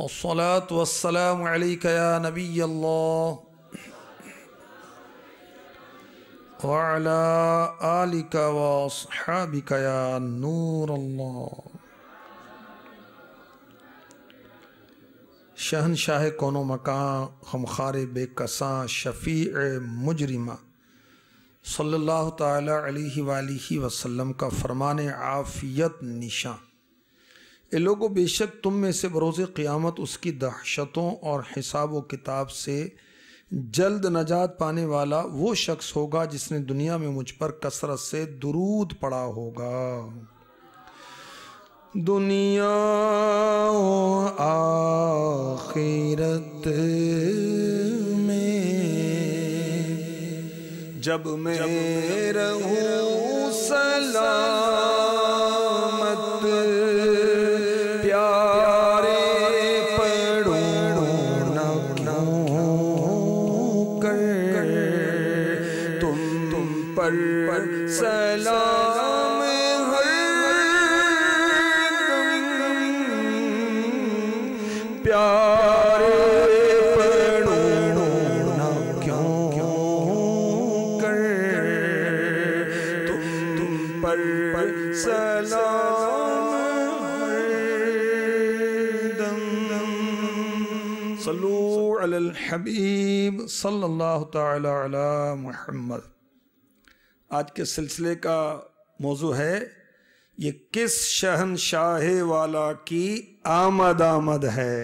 वसलाम या नबी अल्लाह या नूर अल्लाह शहनशाह कोनो मकान खमखार बेकसा शफ़ी मुजरिमा सल्लल्लाहु ताला अलैहि वसल्लम का फरमान आफ़ियत निशा ए लोगो बेशक तुम में से बरोज़ क़ियामत उसकी दहशतों और हिसाब व किताब से जल्द नजात पाने वाला वो शख्स होगा जिसने दुनिया में मुझ पर कसरत से दुरूद पड़ा होगा दुनिया आखिरत में जब मैं रहूं सलाम हबीब सल्लल्लाहु ताला अला मुहम्मद आज के सिलसिले का मौजू है ये किस शहनशाह वाला की आमद आमद है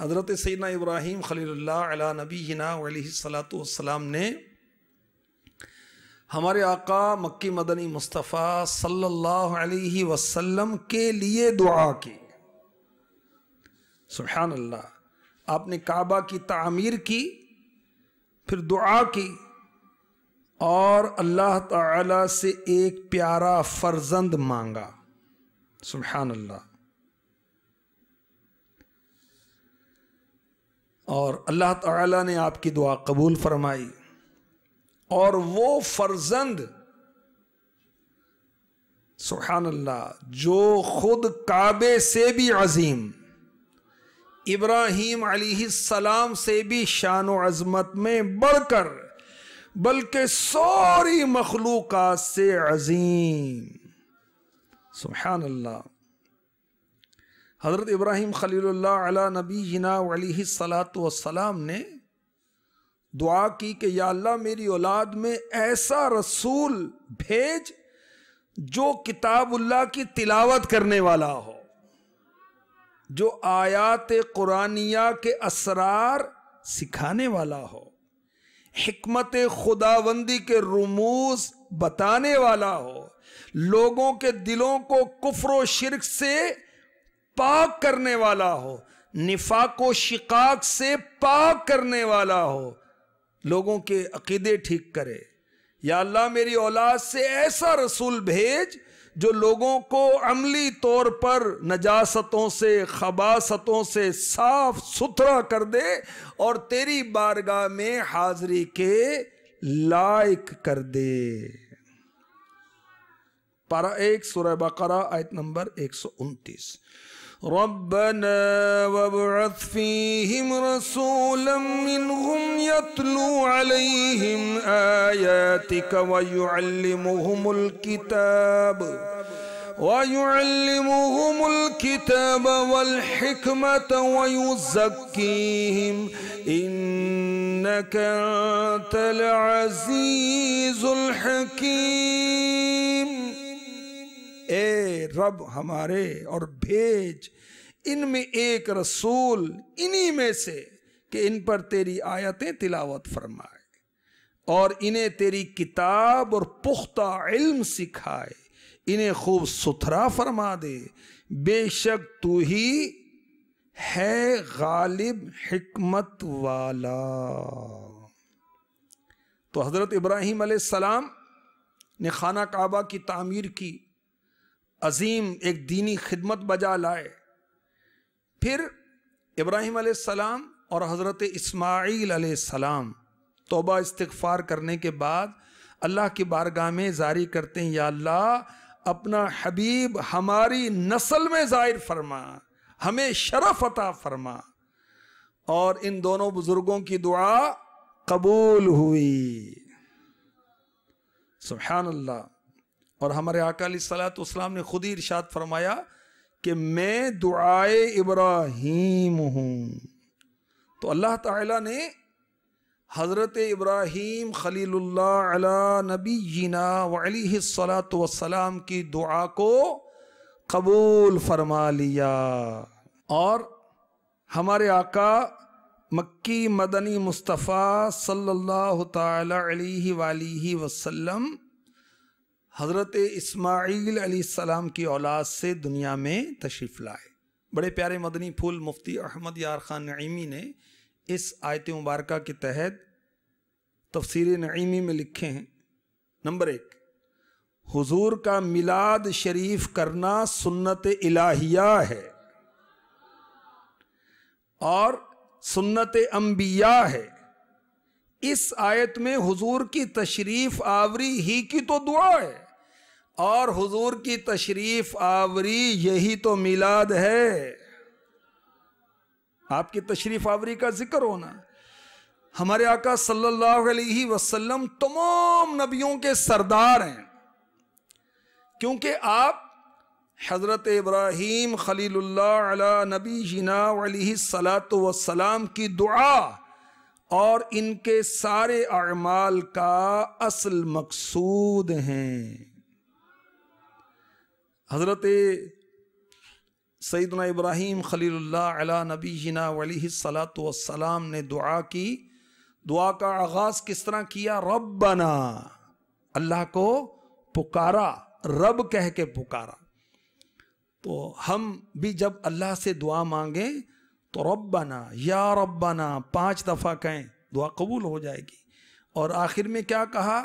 हज़रत सैना इब्राहीम खलील्ला नबी हिना सलात ने हमारे आका मक्की मदनी मुस्तफ़ा सल्लल्लाहु अलैहि वसल्लम के लिए दुआ की सुबहान अल्लाह आपने काबा की तमीर की फिर दुआ की और अल्लाह ताला से एक प्यारा फर्जंद मांगा सुबहान अल्लाह और अल्लाह ताला ने आपकी दुआ कबूल फरमाई और वो फर्जंद सुबहान अल्लाह जो खुद काबे से भी अजीम इब्राहिम सलाम से भी शान अजमत में बढ़कर बल्कि सारी मखलूक से अजीम सुबहान अल्लाह हज़रत इब्राहिम खलील नबी जना सलात वसलाम ने दुआ की कि या अल्लाह मेरी औलाद में ऐसा रसूल भेज जो किताबुल्लाह की तिलावत करने वाला हो जो आयात कुरानिया के असरार सिखाने वाला हो हमत खुदाबंदी के रमूज बताने वाला हो लोगों के दिलों को कुफर शिरक से पाक करने वाला हो निफाक शिकाक से पाक करने वाला हो लोगों के अकीदे ठीक करे या अल्लाह मेरी औलाद से ऐसा रसूल भेज जो लोगों को अमली तौर पर नजासतों से खबासतों से साफ सुथरा कर दे और तेरी बारगाह में हाजिरी के लायक कर दे पारा एक सुरह बकरा आयत नंबर एक सौ उनतीस ربنا وابعث فيهم رسولا منهم يتلو عليهم آياتك ويعلمهم الكتاب ويعلمهم الكتاب والحكمة ويزكيهم إنك أنت العزيز الحكيم ए रब हमारे और भेज इनमें एक रसूल इन्हीं में से कि इन पर तेरी आयतें तिलावत फरमाए और इन्हें तेरी किताब और पुख्ता इल्म सिखाए इन्हें खूब सुथरा फरमा दे बेशक तू ही है गालिब हिकमत वाला तो हज़रत इब्राहिम सलाम ने खाना काबा की तामीर की अजीम एक दीनी खिदमत बजा लाए फिर इब्राहिम सलाम और हज़रत इस्माइल सलाम तोबा इस्तफ़ार करने के बाद अल्लाह की बारगाह में जारी करते हैं या अल्लाह अपना हबीब हमारी नस्ल में ज़ाहिर फरमा हमें शरफ अता फरमा और इन दोनों बुज़ुर्गों की दुआ कबूल हुई अल्लाह और हमारे अकाली सलात ने खुद ही इर्शाद फरमाया कि मैं दुआए इब्राहिम हूँ तो अल्लाह ताला ने हज़रत इब्राहीम खलील्ला नबी जीना वलीसलात वसलाम की दुआ को कबूल फरमा लिया और हमारे आका मक्की मदनी मुस्तफ़ा सल्ला अलैहि हज़रत इसमाईल सलाम की औलाद से दुनिया में तशरीफ़ लाए बड़े प्यारे मदनी फूल मुफ्ती अहमद यार खान नईमी ने इस आयत मुबारक के तहत तफसर नईमी में लिखे हैं नंबर एक हुजूर का मिलाद शरीफ करना सुन्नत इलाहिया है और सुन्नत अम्बिया है इस आयत में हुजूर की तशरीफ आवरी ही की तो दुआ है और हुजूर की तशरीफ आवरी यही तो मिलाद है आपकी तशरीफ आवरी का जिक्र होना हमारे आका सल्लल्लाहु अलैहि वसल्लम तमाम नबियों के सरदार हैं क्योंकि आप हज़रत इब्राहिम खलील नबी जना सलात वसलाम की दुआ और इनके सारे अमाल का असल मकसूद हैं हज़रत सैदना इब्राहीम खलील्ला नबीना वलीसलात वसलाम ने दुआ की दुआ का आगाज़ किस तरह किया रब बना अल्लाह को पुकारा रब कह के पुकारा तो हम भी जब अल्लाह से दुआ मांगे तो रब बना या रब बना पाँच दफ़ा कहें दुआ कबूल हो जाएगी और आखिर में क्या कहा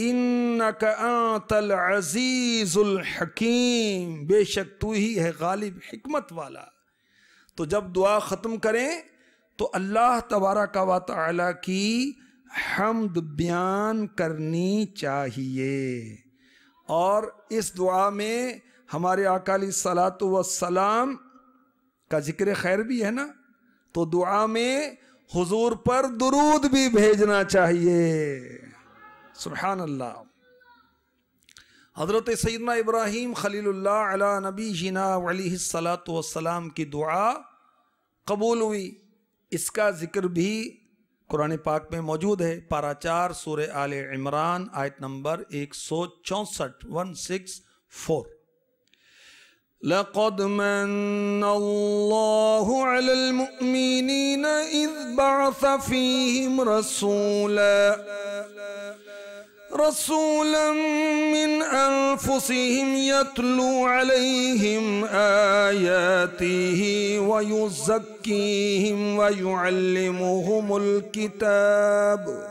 इन्नकल अजीज़ुल हकीम बेशक तू ही है गालिब हमत वाला तो जब दुआ ख़त्म करें तो अल्लाह तबारा का वात की हमद बयान करनी चाहिए और इस दुआ में हमारे अकाली सलात वसलाम का जिक्र खैर भी है ना तो दुआ में हुजूर पर दुरूद भी भेजना चाहिए सुबहान अल्लाह हज़रत सैदना इब्राहिम खलील्ला अला नबी जीना जिना वसलाम की दुआ कबूल हुई इसका ज़िक्र भी कुरान पाक में मौजूद है पाराचार सूर आल इमरान आयत नंबर एक सौ चौंसठ वन सिक्स फोर لقد من الله على المؤمنين إذ بعث فيهم رسولا رسولا من أنفسهم يتلو عليهم آياته ويزكيهم ويعلمهم الكتاب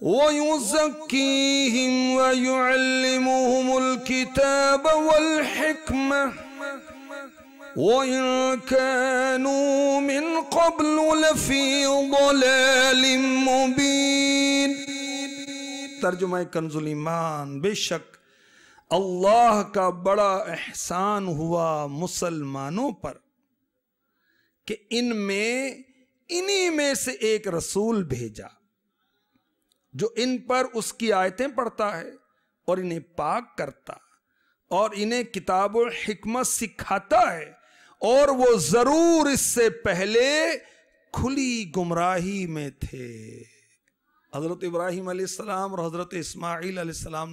ويزكيهم ويعلمهم الكتاب والحكمة وإن كانوا من قبل لفي ضلال مبين तर्जुम कंजुलिमान बेशक अल्लाह का बड़ा एहसान हुआ मुसलमानों पर कि इनमें इन्हीं में से एक रसूल भेजा जो इन पर उसकी आयतें पढ़ता है और इन्हें पाक करता और इन्हें किताब और हिकमत सिखाता है और वो जरूर इससे पहले खुली गुमराही में थे हज़रत इब्राहिम आसमाम और हज़रत इसमाईल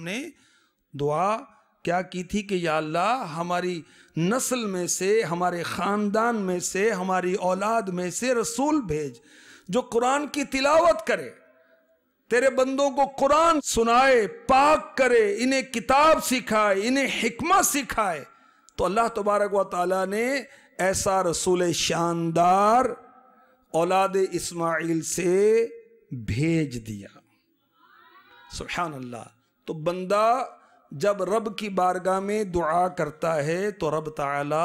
ने दुआ क्या की थी कि या अल्लाह हमारी नस्ल में से हमारे ख़ानदान में से हमारी औलाद में से रसूल भेज जो कुरान की तिलावत करे तेरे बंदों को कुरान सुनाए पाक करे इन्हें किताब सिखाए इन्हें हिकमा सिखाए तो अल्लाह तबारक व ताली ने ऐसा रसूल शानदार औलाद इसमाइल से भेज दिया सुबहान अल्लाह तो बंदा जब रब की बारगाह में दुआ करता है तो रब ताला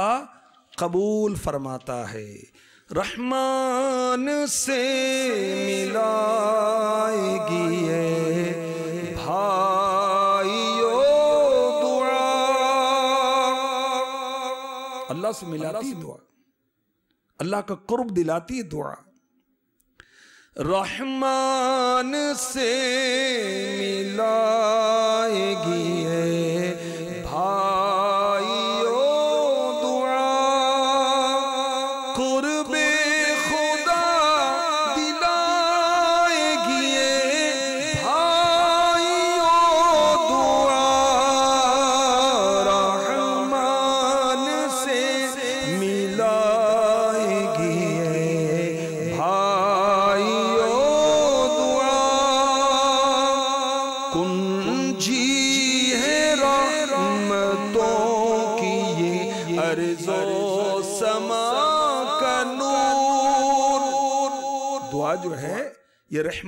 कबूल फरमाता है रहमान से मिलाएगी भाइयो दुआ अल्लाह से मिलाती है दुआ अल्लाह का कुर्ब दिलाती है दुआ रहमान से मिलाएगी है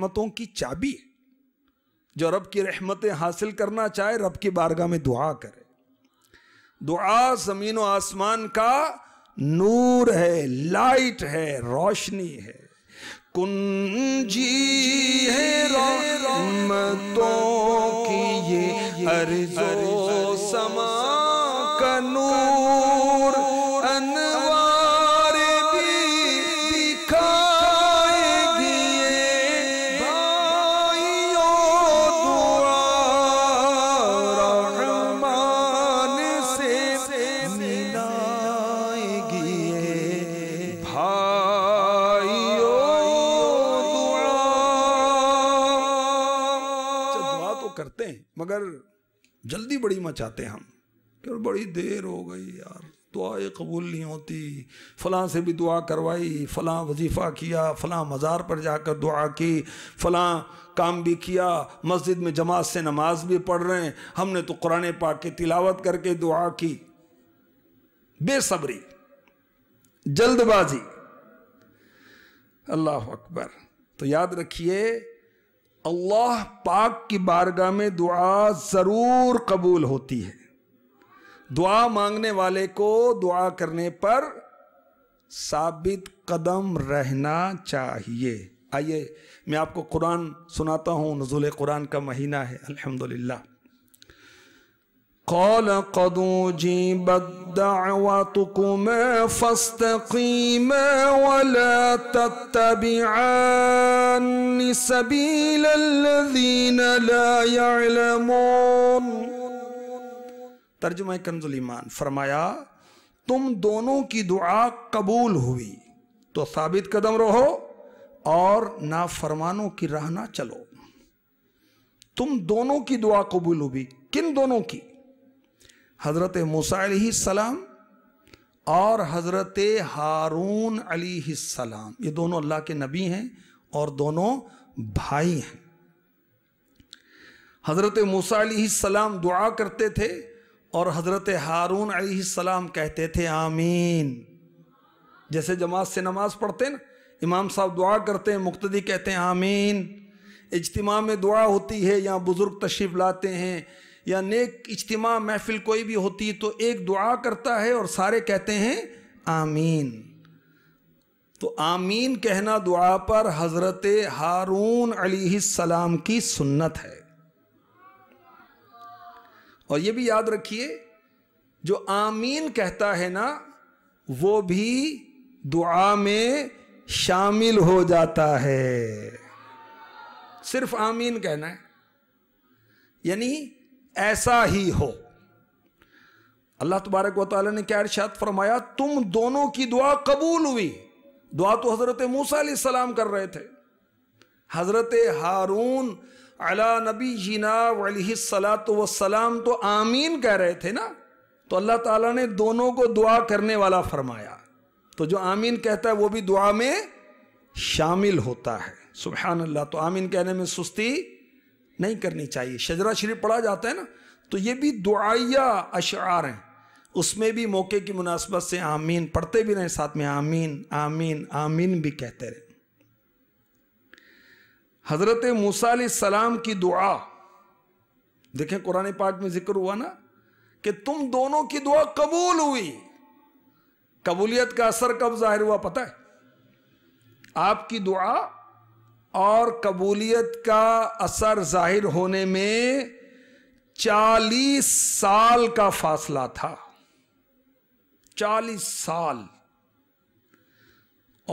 रहमतों की चाबी है जो रब की रहमतें हासिल करना चाहे रब की बारगाह में दुआ करे दुआ जमीन व आसमान का नूर है लाइट है रोशनी है कुंजी है रहमतों की ये अर्जो समा दुआ तो करते हैं मगर जल्दी बड़ी मचाते हैं हम क्यों बड़ी देर हो गई यार दुआएं कबूल नहीं होती फ़लाँ से भी दुआ करवाई फ़लाँ वजीफ़ा किया फ़लाँ मज़ार पर जाकर दुआ की फ़लाँ काम भी किया मस्जिद में जमात से नमाज भी पढ़ रहे हैं हमने तो कुरान पाक की तिलावत करके दुआ की बेसब्री जल्दबाजी अल्लाह अकबर तो याद रखिए अल्लाह पाक की बारगाह में दुआ ज़रूर कबूल होती है दुआ मांगने वाले को दुआ करने पर साबित कदम रहना चाहिए आइए मैं आपको कुरान सुनाता हूँ नजुल कुरान का महीना है अल्हम्दुलिल्लाह قال قد أجيبت دعوتكما فاستقيما ولا تتبعان سبيل الذين لا يعلمون तर्जमा कंजुल ईमान फरमाया तुम दोनों की दुआ कबूल हुई तो साबित कदम रहो और ना नाफरमानों की राह ना चलो तुम दोनों की दुआ कबूल हुई किन दोनों की हज़रत मूसम और हज़रत हारून सलाम ये दोनों अल्लाह के नबी हैं और दोनों भाई हैं हज़रत मूसा सलाम दुआ करते थे और हज़रत हारून सलाम कहते थे आमीन जैसे जमात से नमाज पढ़ते ना इमाम साहब दुआ करते हैं मुख्तदी कहते हैं आमीन इजतम में दुआ होती है यहाँ बुज़ुर्ग तशरीफ़ लाते हैं या नेक इज्तम महफिल कोई भी होती तो एक दुआ करता है और सारे कहते हैं आमीन तो आमीन कहना दुआ पर हज़रत हारून सलाम की सुन्नत है और ये भी याद रखिए जो आमीन कहता है ना वो भी दुआ में शामिल हो जाता है सिर्फ आमीन कहना है यानी ऐसा ही हो अल्लाह तबारक वाली ने क्या इर्शाद फरमाया तुम दोनों की दुआ कबूल हुई दुआ तो हज़रत मूसा सलाम कर रहे थे हज़रत हारून अला नबी जीना वलीसलात वसलाम तो आमीन कह रहे थे ना तो अल्लाह ताला ने दोनों को दुआ करने वाला फरमाया तो जो आमीन कहता है वो भी दुआ में शामिल होता है सुबह अल्लाह तो आमीन कहने में सुस्ती नहीं करनी चाहिए शजरा शरीफ पढ़ा जाता है ना तो ये भी दुआया अशार हैं उसमें भी मौके की मुनासबत से आमीन पढ़ते भी रहे साथ में आमीन आमीन आमीन भी कहते रहे हज़रत मूसा सलाम की दुआ देखें कुरान पाक में जिक्र हुआ ना कि तुम दोनों की दुआ कबूल हुई कबूलियत का असर कब जाहिर हुआ पता है आपकी दुआ और कबूलियत का असर जाहिर होने में चालीस साल का फासला था चालीस साल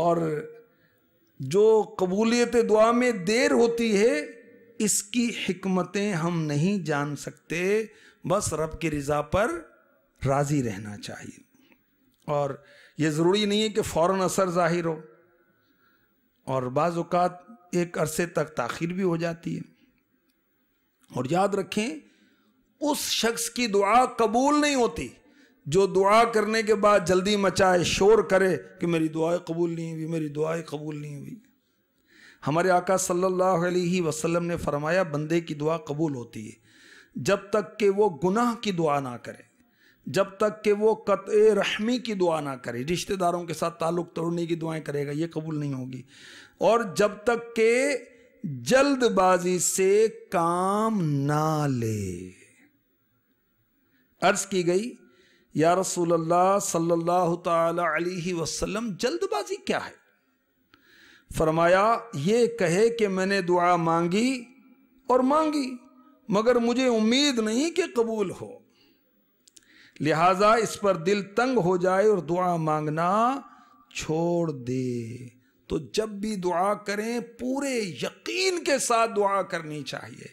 और जो कबूलियत दुआ में देर होती है इसकी हमतें हम नहीं जान सकते बस रब की रज़ा पर राज़ी रहना चाहिए और यह ज़रूरी नहीं है कि फौरन असर ज़ाहिर हो और बाज़ात एक अरसे तक ताखिर भी हो जाती है और याद रखें उस शख्स की दुआ कबूल नहीं होती जो दुआ करने के बाद जल्दी मचाए शोर करे कि मेरी दुआएं कबूल नहीं हुई मेरी दुआएं कबूल नहीं हुई हमारे आका सल्लल्लाहु अलैहि वसल्लम ने फरमाया बंदे की दुआ कबूल होती है जब तक कि वो गुनाह की दुआ ना करे जब तक कि वो कत रहमी की दुआ ना करे रिश्तेदारों के साथ ताल्लुक़ तोड़ने की दुआएं करेगा ये कबूल नहीं होगी और जब तक के जल्दबाजी से काम ना ले अर्ज की गई या रसूल अल्लाह सल्लल्लाहु अलैहि वसल्लम जल्दबाजी क्या है फरमाया ये कहे कि मैंने दुआ मांगी और मांगी मगर मुझे उम्मीद नहीं कि कबूल हो लिहाजा इस पर दिल तंग हो जाए और दुआ मांगना छोड़ दे तो जब भी दुआ करें पूरे यकीन के साथ दुआ करनी चाहिए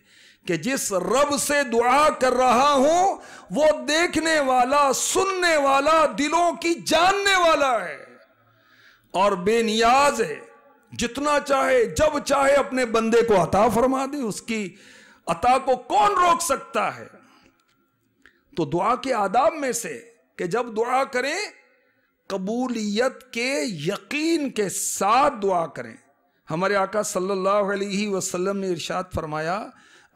कि जिस रब से दुआ कर रहा हूं वो देखने वाला सुनने वाला दिलों की जानने वाला है और बेनियाज है जितना चाहे जब चाहे अपने बंदे को अता फरमा दे उसकी अता को कौन रोक सकता है तो दुआ के आदाब में से कि जब दुआ करें कबूलियत के यकीन के साथ दुआ करें हमारे आका सल्लल्लाहु अलैहि वसल्लम ने इरशाद फरमाया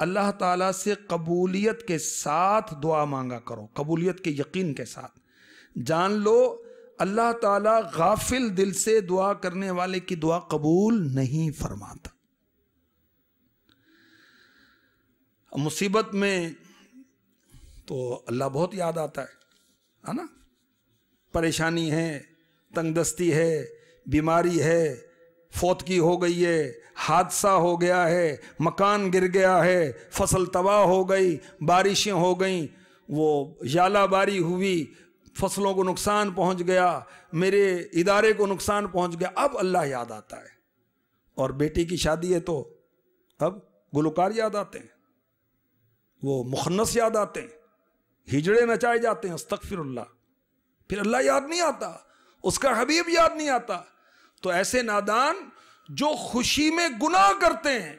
अल्लाह ताला से कबूलियत के साथ दुआ मांगा करो कबूलियत के यकीन के साथ जान लो अल्लाह ताला गाफिल दिल से दुआ करने वाले की दुआ कबूल नहीं फरमाता मुसीबत में तो अल्लाह बहुत याद आता है है ना परेशानी है तंगदस्ती है बीमारी है फौत की हो गई है हादसा हो गया है मकान गिर गया है फसल तबाह हो गई बारिशें हो गई वो जालाबारी हुई फसलों को नुकसान पहुंच गया मेरे इदारे को नुकसान पहुंच गया अब अल्लाह याद आता है और बेटी की शादी है तो अब गुलकार याद आते हैं वो मुखनस याद आते हैं हिजड़े नचाए जाते हैं अस्तकफिर फिर अल्लाह याद नहीं आता उसका हबीब याद नहीं आता तो ऐसे नादान जो खुशी में गुनाह करते हैं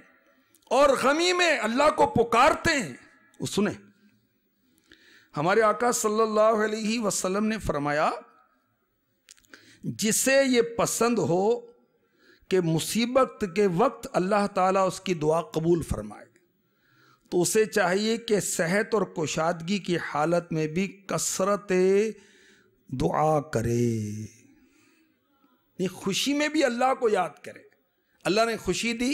और गमी में अल्लाह को पुकारते हैं वो सुने हमारे आका सल्लल्लाहु अलैहि वसल्लम ने फरमाया जिसे ये पसंद हो कि मुसीबत के वक्त अल्लाह ताला उसकी दुआ कबूल फरमाए तो उसे चाहिए कि सेहत और कुशादगी की हालत में भी कसरत दुआ करे ये खुशी में भी अल्लाह को याद करे अल्लाह ने खुशी दी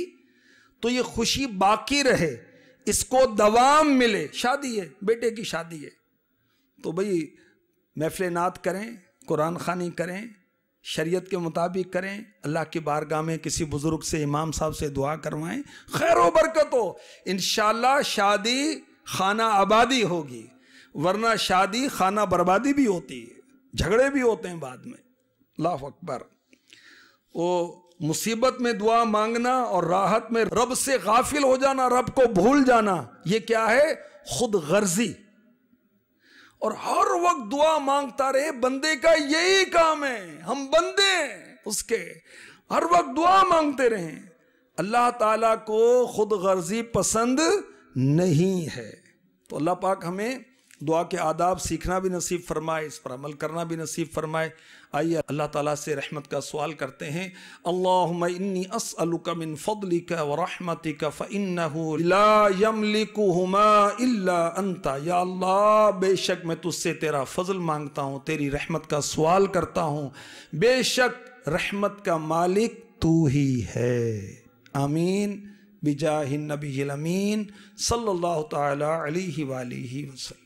तो ये खुशी बाकी रहे इसको दवाम मिले शादी है बेटे की शादी है तो भाई महफिल नात करें कुरान खानी करें शरीयत के मुताबिक करें अल्लाह की बारगाह में किसी बुज़ुर्ग से इमाम साहब से दुआ करवाएं खैर व बरकत हो इन शादी खाना आबादी होगी वरना शादी खाना बर्बादी भी होती है झगड़े भी होते हैं बाद में लाफ अकबर वो मुसीबत में दुआ मांगना और राहत में रब से गाफिल हो जाना रब को भूल जाना ये क्या है खुद गर्जी और हर वक्त दुआ मांगता रहे बंदे का यही काम है हम बंदे उसके हर वक्त दुआ मांगते रहे अल्लाह ताला को खुद गर्जी पसंद नहीं है तो अल्लाह पाक हमें दुआ के आदाब सीखना भी नसीब फरमाए इस पर अमल करना भी नसीब फरमाए आइए अल्लाह ताला से रहमत का सवाल करते हैं अल्लाहुम्मा इन्नी असअलुका मिन फदलिका व रहमतिका फ़इन्नहु ला यमलिकुहुमा इल्ला अंता या अल्लाह बेशक मैं तुझसे तेरा फजल मांगता हूँ तेरी रहमत का सवाल करता हूँ बेशक रहमत का मालिक तू ही है आमीन बिजाहिन नबी अमीन सल्लल्लाहु ताला अलैहि वसल्लम